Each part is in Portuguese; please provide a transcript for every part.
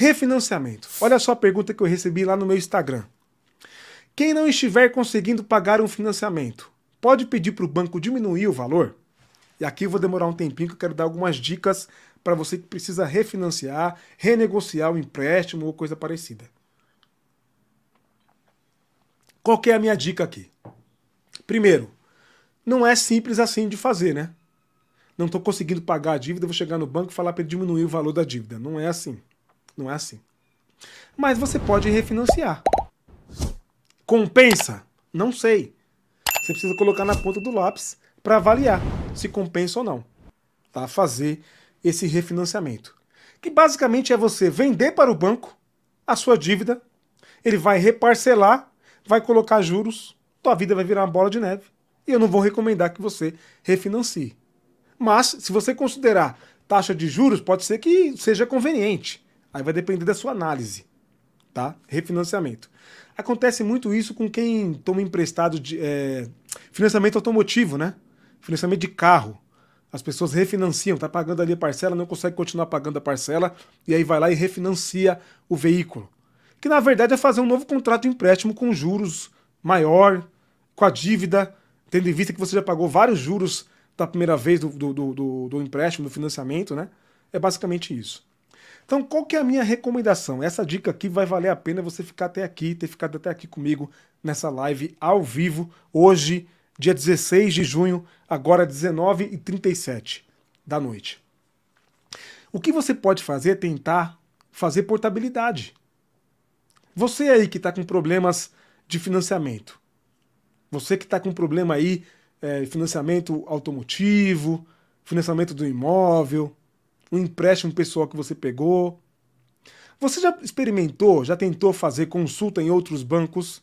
Refinanciamento. Olha só a pergunta que eu recebi lá no meu Instagram. Quem não estiver conseguindo pagar um financiamento, pode pedir para o banco diminuir o valor? E aqui eu vou demorar um tempinho que eu quero dar algumas dicas para você que precisa refinanciar, renegociar o empréstimo ou coisa parecida. Qual é a minha dica aqui? Primeiro, não é simples assim de fazer, né? Não estou conseguindo pagar a dívida, vou chegar no banco e falar para ele diminuir o valor da dívida. Não é assim. Não é assim. Mas você pode refinanciar. Compensa? Não sei. Você precisa colocar na ponta do lápis para avaliar se compensa ou não. Tá? Fazer esse refinanciamento. Que basicamente é você vender para o banco a sua dívida, ele vai reparcelar, vai colocar juros, tua vida vai virar uma bola de neve. E eu não vou recomendar que você refinancie. Mas, se você considerar taxa de juros, pode ser que seja conveniente. Aí vai depender da sua análise, tá? Refinanciamento. Acontece muito isso com quem toma emprestado de é, financiamento automotivo, né? Financiamento de carro. As pessoas refinanciam, tá pagando ali a parcela, não consegue continuar pagando a parcela, e aí vai lá e refinancia o veículo. Que na verdade é fazer um novo contrato de empréstimo com juros maior, com a dívida, tendo em vista que você já pagou vários juros da primeira vez do, do, do, do empréstimo, do financiamento, né? É basicamente isso. Então, qual que é a minha recomendação? Essa dica aqui vai valer a pena você ficar até aqui, ter ficado até aqui comigo nessa live ao vivo, hoje, dia 16 de junho, agora 19h37 da noite. O que você pode fazer é tentar fazer portabilidade. Você aí que está com problemas de financiamento, você que está com problema aí, é, financiamento automotivo, financiamento do imóvel, um empréstimo pessoal que você pegou. Você já experimentou, já tentou fazer consulta em outros bancos,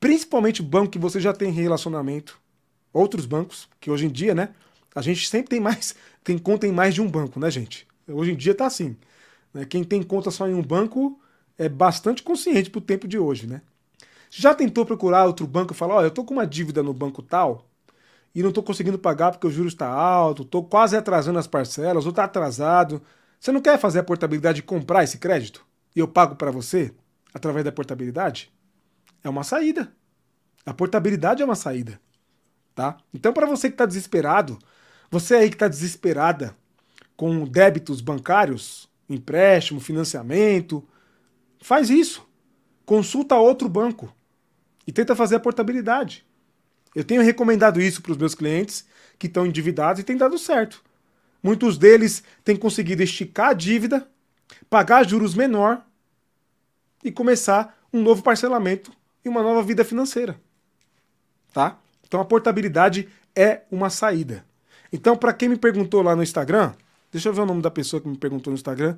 principalmente banco que você já tem relacionamento? Outros bancos, que hoje em dia, né? A gente sempre tem mais, tem conta em mais de um banco, né, gente? Hoje em dia tá assim. Né? Quem tem conta só em um banco é bastante consciente pro tempo de hoje, né? Já tentou procurar outro banco e falar, ó, oh, eu tô com uma dívida no banco tal, e não estou conseguindo pagar porque o juros está alto, estou quase atrasando as parcelas ou está atrasado. Você não quer fazer a portabilidade e comprar esse crédito? E eu pago para você através da portabilidade? É uma saída. A portabilidade é uma saída. Tá? Então, para você que está desesperado, você aí que está desesperada com débitos bancários, empréstimo, financiamento, faz isso. Consulta outro banco e tenta fazer a portabilidade. Eu tenho recomendado isso para os meus clientes que estão endividados e tem dado certo. Muitos deles têm conseguido esticar a dívida, pagar juros menor e começar um novo parcelamento e uma nova vida financeira. Tá? Então a portabilidade é uma saída. Então, para quem me perguntou lá no Instagram, deixa eu ver o nome da pessoa que me perguntou no Instagram,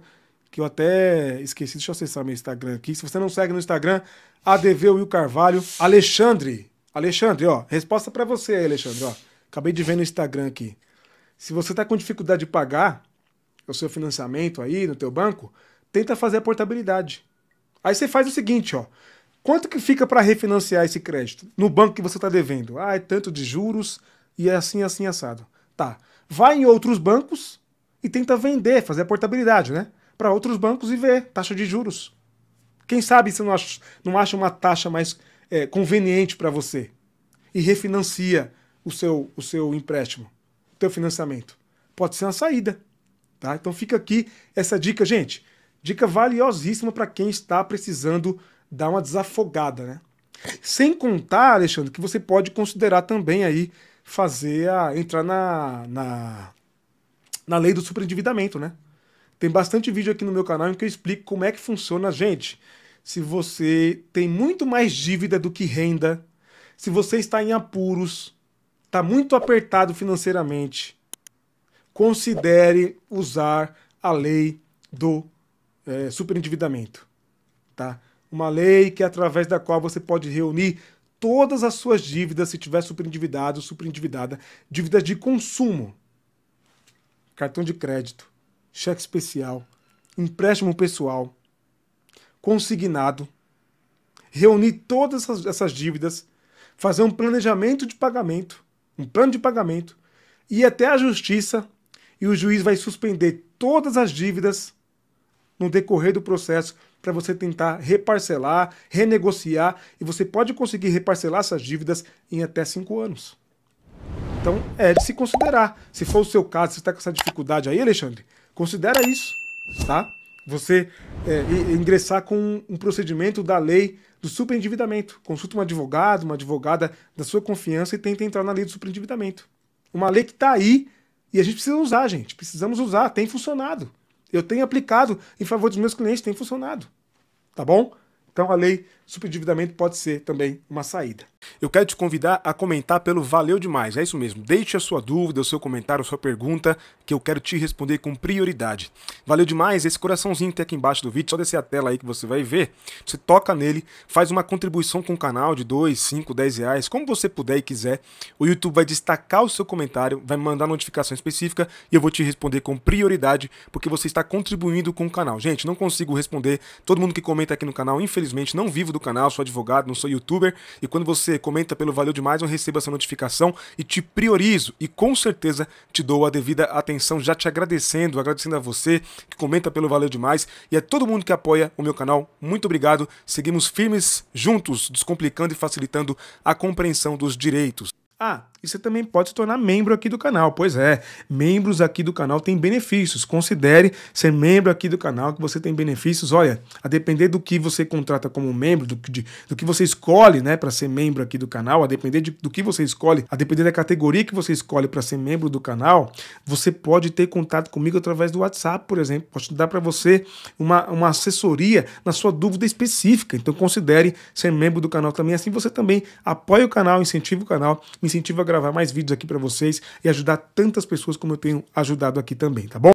que eu até esqueci, deixa eu acessar meu Instagram aqui. Se você não segue no Instagram, ADV Will Carvalho, Alexandre, Alexandre, ó, resposta para você aí, Alexandre, ó. Acabei de ver no Instagram aqui. Se você tá com dificuldade de pagar o seu financiamento aí no teu banco, tenta fazer a portabilidade. Aí você faz o seguinte, ó. Quanto que fica para refinanciar esse crédito no banco que você está devendo? Ah, é tanto de juros e é assim, assim, assado. Tá. Vai em outros bancos e tenta vender, fazer a portabilidade, né? Para outros bancos e ver taxa de juros. Quem sabe você não acha, não acha uma taxa mais é, conveniente para você e refinancia o seu, o seu empréstimo, o teu financiamento. Pode ser uma saída. Tá? Então fica aqui essa dica, gente. Dica valiosíssima para quem está precisando dar uma desafogada, né? Sem contar, Alexandre, que você pode considerar também aí fazer a entrar na, na, na lei do superendividamento, né? Tem bastante vídeo aqui no meu canal em que eu explico como é que funciona, gente se você tem muito mais dívida do que renda, se você está em apuros, está muito apertado financeiramente, considere usar a lei do é, superendividamento. Tá? Uma lei que é através da qual você pode reunir todas as suas dívidas, se tiver superendividado, superendividada, dívidas de consumo, cartão de crédito, cheque especial, empréstimo pessoal, consignado, reunir todas essas dívidas, fazer um planejamento de pagamento, um plano de pagamento, ir até a justiça e o juiz vai suspender todas as dívidas no decorrer do processo para você tentar reparcelar, renegociar e você pode conseguir reparcelar essas dívidas em até cinco anos. Então é de se considerar. Se for o seu caso, se está com essa dificuldade aí, Alexandre, considera isso, tá? Você é, ingressar com um procedimento da lei do superendividamento. Consulta um advogado, uma advogada da sua confiança e tenta entrar na lei do superendividamento. Uma lei que está aí e a gente precisa usar, gente. Precisamos usar, tem funcionado. Eu tenho aplicado em favor dos meus clientes, tem funcionado. Tá bom? Então a lei superendividamento pode ser também uma saída. Eu quero te convidar a comentar pelo Valeu Demais, é isso mesmo. Deixe a sua dúvida, o seu comentário, a sua pergunta, que eu quero te responder com prioridade. Valeu demais, esse coraçãozinho que tem aqui embaixo do vídeo, só descer a tela aí que você vai ver. Você toca nele, faz uma contribuição com o canal de 2, 5, 10 reais, como você puder e quiser. O YouTube vai destacar o seu comentário, vai mandar notificação específica e eu vou te responder com prioridade, porque você está contribuindo com o canal. Gente, não consigo responder todo mundo que comenta aqui no canal, infelizmente, não vivo do do canal, sou advogado, não sou youtuber. E quando você comenta pelo Valeu Demais, eu recebo essa notificação e te priorizo. E com certeza te dou a devida atenção, já te agradecendo, agradecendo a você que comenta pelo Valeu Demais e a todo mundo que apoia o meu canal. Muito obrigado. Seguimos firmes juntos, descomplicando e facilitando a compreensão dos direitos. Ah, e você também pode se tornar membro aqui do canal. Pois é, membros aqui do canal têm benefícios. Considere ser membro aqui do canal que você tem benefícios. Olha, a depender do que você contrata como membro, do, de, do que você escolhe, né, para ser membro aqui do canal, a depender de, do que você escolhe, a depender da categoria que você escolhe para ser membro do canal, você pode ter contato comigo através do WhatsApp, por exemplo. Posso dar para você uma, uma assessoria na sua dúvida específica. Então considere ser membro do canal também. Assim você também apoia o canal, incentiva o canal, me Incentivo a gravar mais vídeos aqui para vocês e ajudar tantas pessoas como eu tenho ajudado aqui também, tá bom?